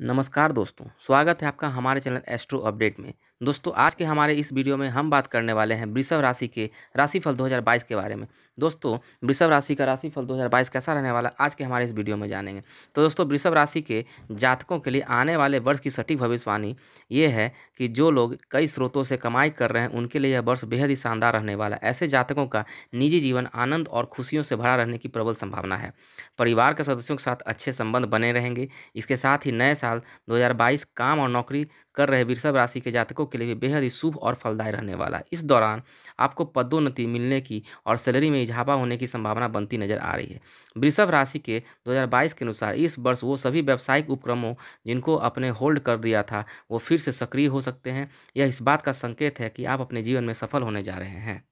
नमस्कार दोस्तों स्वागत है आपका हमारे चैनल एस्ट्रो अपडेट में दोस्तों आज के हमारे इस वीडियो में हम बात करने वाले हैं वृषभ राशि के राशिफल 2022 के बारे में दोस्तों वृषभ राशि का राशिफल 2022 कैसा रहने वाला आज के हमारे इस वीडियो में जानेंगे तो दोस्तों वृषभ राशि के जातकों के लिए आने वाले वर्ष की सटीक भविष्यवाणी ये है कि जो लोग कई स्रोतों से कमाई कर रहे हैं उनके लिए यह वर्ष बेहद ही शानदार रहने वाला ऐसे जातकों का निजी जीवन आनंद और खुशियों से भरा रहने की प्रबल संभावना है परिवार के सदस्यों के साथ अच्छे संबंध बने रहेंगे इसके साथ ही नए साल 2022 काम और नौकरी कर रहे वृषभ राशि के जातकों के लिए भी बेहद ही शुभ और फलदायी रहने वाला है इस दौरान आपको पदोन्नति मिलने की और सैलरी में इजाफा होने की संभावना बनती नजर आ रही है वृषभ राशि के 2022 के अनुसार इस वर्ष वो सभी व्यावसायिक उपक्रमों जिनको अपने होल्ड कर दिया था वो फिर से सक्रिय हो सकते हैं यह इस बात का संकेत है कि आप अपने जीवन में सफल होने जा रहे हैं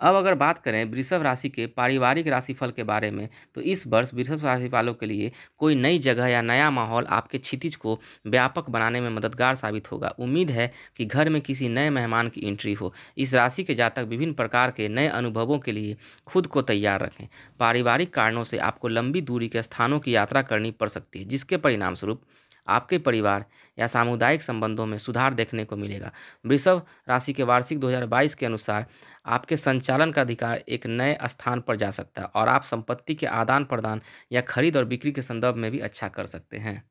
अब अगर बात करें वृषभ राशि के पारिवारिक राशिफल के बारे में तो इस वर्ष वृषभ राशि वालों के लिए कोई नई जगह या नया माहौल आपके क्षितिज को व्यापक बनाने में मददगार साबित होगा उम्मीद है कि घर में किसी नए मेहमान की एंट्री हो इस राशि के जातक विभिन्न प्रकार के नए अनुभवों के लिए खुद को तैयार रखें पारिवारिक कारणों से आपको लंबी दूरी के स्थानों की यात्रा करनी पड़ सकती है जिसके परिणामस्वरूप आपके परिवार या सामुदायिक संबंधों में सुधार देखने को मिलेगा वृषभ राशि के वार्षिक 2022 के अनुसार आपके संचालन का अधिकार एक नए स्थान पर जा सकता है और आप संपत्ति के आदान प्रदान या खरीद और बिक्री के संदर्भ में भी अच्छा कर सकते हैं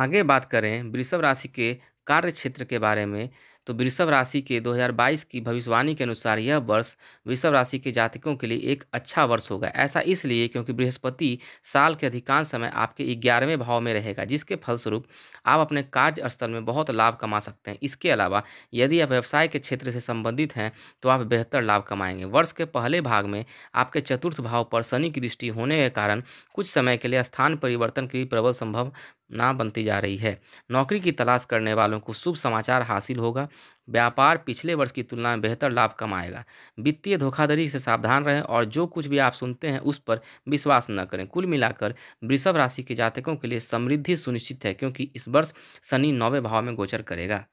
आगे बात करें वृषभ राशि के कार्य क्षेत्र के बारे में तो वृषभ राशि के 2022 की भविष्यवाणी के अनुसार यह वर्ष वृषभ राशि के जातकों के लिए एक अच्छा वर्ष होगा ऐसा इसलिए क्योंकि बृहस्पति साल के अधिकांश समय आपके ग्यारहवें भाव में रहेगा जिसके फलस्वरूप आप अपने कार्यस्थल में बहुत लाभ कमा सकते हैं इसके अलावा यदि आप व्यवसाय के क्षेत्र से संबंधित हैं तो आप बेहतर लाभ कमाएंगे वर्ष के पहले भाग में आपके चतुर्थ भाव पर शनि की दृष्टि होने के कारण कुछ समय के लिए स्थान परिवर्तन की प्रबल संभव ना बनती जा रही है नौकरी की तलाश करने वालों को शुभ समाचार हासिल होगा व्यापार पिछले वर्ष की तुलना में बेहतर लाभ कमाएगा वित्तीय धोखाधड़ी से सावधान रहें और जो कुछ भी आप सुनते हैं उस पर विश्वास न करें कुल मिलाकर वृषभ राशि के जातकों के लिए समृद्धि सुनिश्चित है क्योंकि इस वर्ष शनि नौवे भाव में गोचर करेगा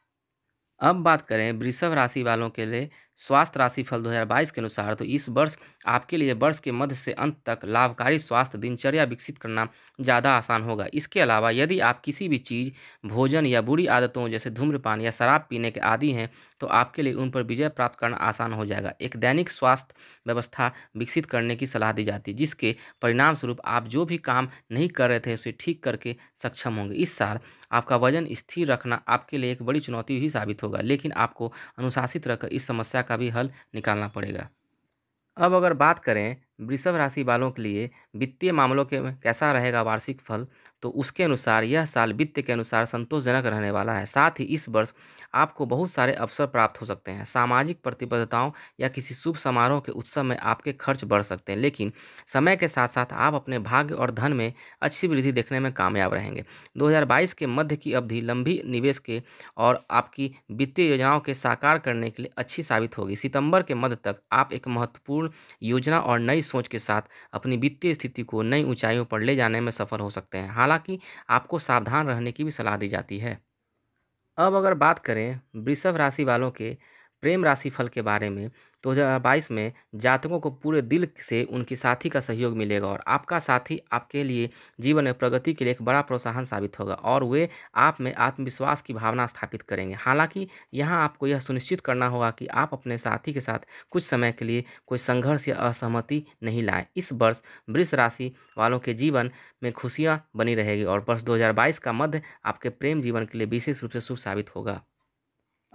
अब बात करें वृषभ राशि वालों के लिए स्वास्थ्य राशिफल 2022 के अनुसार तो इस वर्ष आपके लिए वर्ष के मध्य से अंत तक लाभकारी स्वास्थ्य दिनचर्या विकसित करना ज़्यादा आसान होगा इसके अलावा यदि आप किसी भी चीज़ भोजन या बुरी आदतों जैसे धूम्रपान या शराब पीने के आदि हैं तो आपके लिए उन पर विजय प्राप्त करना आसान हो जाएगा एक दैनिक स्वास्थ्य व्यवस्था विकसित करने की सलाह दी जाती है जिसके परिणामस्वरूप आप जो भी काम नहीं कर रहे थे उसे ठीक करके सक्षम होंगे इस साल आपका वजन स्थिर रखना आपके लिए एक बड़ी चुनौती भी साबित होगा लेकिन आपको अनुशासित रहकर इस समस्या का भी हल निकालना पड़ेगा अब अगर बात करें वृषभ राशि वालों के लिए वित्तीय मामलों के कैसा रहेगा वार्षिक फल तो उसके अनुसार यह साल वित्त के अनुसार संतोषजनक रहने वाला है साथ ही इस वर्ष आपको बहुत सारे अवसर प्राप्त हो सकते हैं सामाजिक प्रतिबद्धताओं या किसी शुभ समारोह के उत्सव में आपके खर्च बढ़ सकते हैं लेकिन समय के साथ साथ आप अपने भाग्य और धन में अच्छी वृद्धि देखने में कामयाब रहेंगे 2022 के मध्य की अवधि लंबी निवेश के और आपकी वित्तीय योजनाओं के साकार करने के लिए अच्छी साबित होगी सितंबर के मध्य तक आप एक महत्वपूर्ण योजना और नई सोच के साथ अपनी वित्तीय स्थिति को नई ऊंचाइयों पर ले जाने में सफल हो सकते हैं हालांकि हालांकि आपको सावधान रहने की भी सलाह दी जाती है अब अगर बात करें वृषभ राशि वालों के प्रेम राशि फल के बारे में दो हज़ार बाईस में जातकों को पूरे दिल से उनकी साथी का सहयोग मिलेगा और आपका साथी आपके लिए जीवन में प्रगति के लिए एक बड़ा प्रोत्साहन साबित होगा और वे आप में आत्मविश्वास की भावना स्थापित करेंगे हालांकि यहाँ आपको यह सुनिश्चित करना होगा कि आप अपने साथी के साथ कुछ समय के लिए कोई संघर्ष या असहमति नहीं लाएं इस वर्ष वृष राशि वालों के जीवन में खुशियाँ बनी रहेगी और वर्ष दो का मध्य आपके प्रेम जीवन के लिए विशेष रूप से शुभ साबित होगा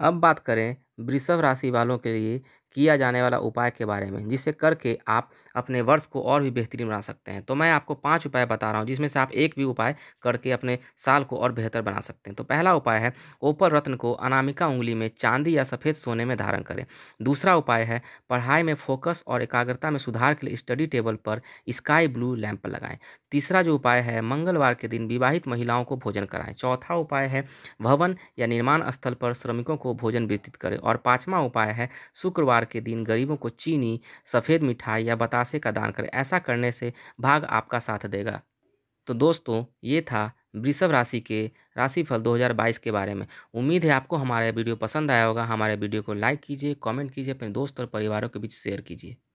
अब बात करें वृषभ राशि वालों के लिए किया जाने वाला उपाय के बारे में जिससे करके आप अपने वर्ष को और भी बेहतरीन बना सकते हैं तो मैं आपको पाँच उपाय बता रहा हूँ जिसमें से आप एक भी उपाय करके अपने साल को और बेहतर बना सकते हैं तो पहला उपाय है ओपर रत्न को अनामिका उंगली में चांदी या सफ़ेद सोने में धारण करें दूसरा उपाय है पढ़ाई में फोकस और एकाग्रता में सुधार के लिए स्टडी टेबल पर स्काई ब्लू लैंप लगाएँ तीसरा जो उपाय है मंगलवार के दिन विवाहित महिलाओं को भोजन कराएं चौथा उपाय है भवन या निर्माण स्थल पर श्रमिकों को भोजन वितरित करें और पाँचवा उपाय है शुक्रवार शुक्रवार के दिन गरीबों को चीनी सफ़ेद मिठाई या बतासे का दान करें ऐसा करने से भाग आपका साथ देगा तो दोस्तों ये था वृषभ राशि के राशिफल 2022 के बारे में उम्मीद है आपको हमारा वीडियो पसंद आया होगा हमारे वीडियो को लाइक कीजिए कमेंट कीजिए अपने दोस्त और परिवारों के बीच शेयर कीजिए